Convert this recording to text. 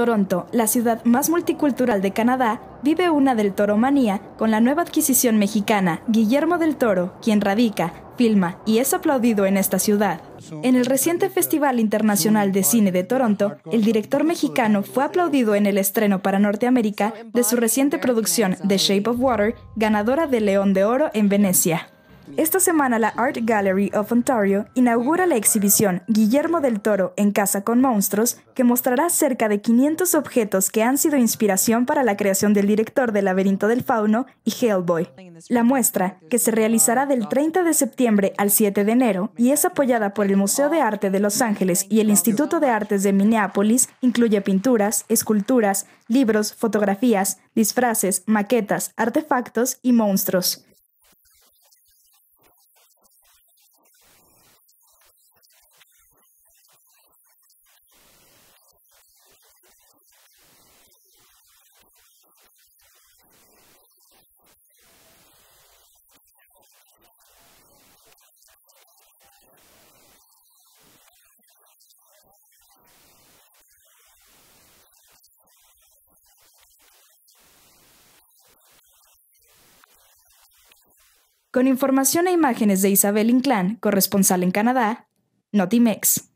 Toronto, la ciudad más multicultural de Canadá, vive una del toro manía con la nueva adquisición mexicana, Guillermo del Toro, quien radica, filma y es aplaudido en esta ciudad. En el reciente Festival Internacional de Cine de Toronto, el director mexicano fue aplaudido en el estreno para Norteamérica de su reciente producción The Shape of Water, ganadora de León de Oro en Venecia. Esta semana la Art Gallery of Ontario inaugura la exhibición Guillermo del Toro en Casa con Monstruos, que mostrará cerca de 500 objetos que han sido inspiración para la creación del director de Laberinto del Fauno y Hellboy. La muestra, que se realizará del 30 de septiembre al 7 de enero y es apoyada por el Museo de Arte de Los Ángeles y el Instituto de Artes de Minneapolis, incluye pinturas, esculturas, libros, fotografías, disfraces, maquetas, artefactos y monstruos. Con información e imágenes de Isabel Inclán, corresponsal en Canadá, Notimex.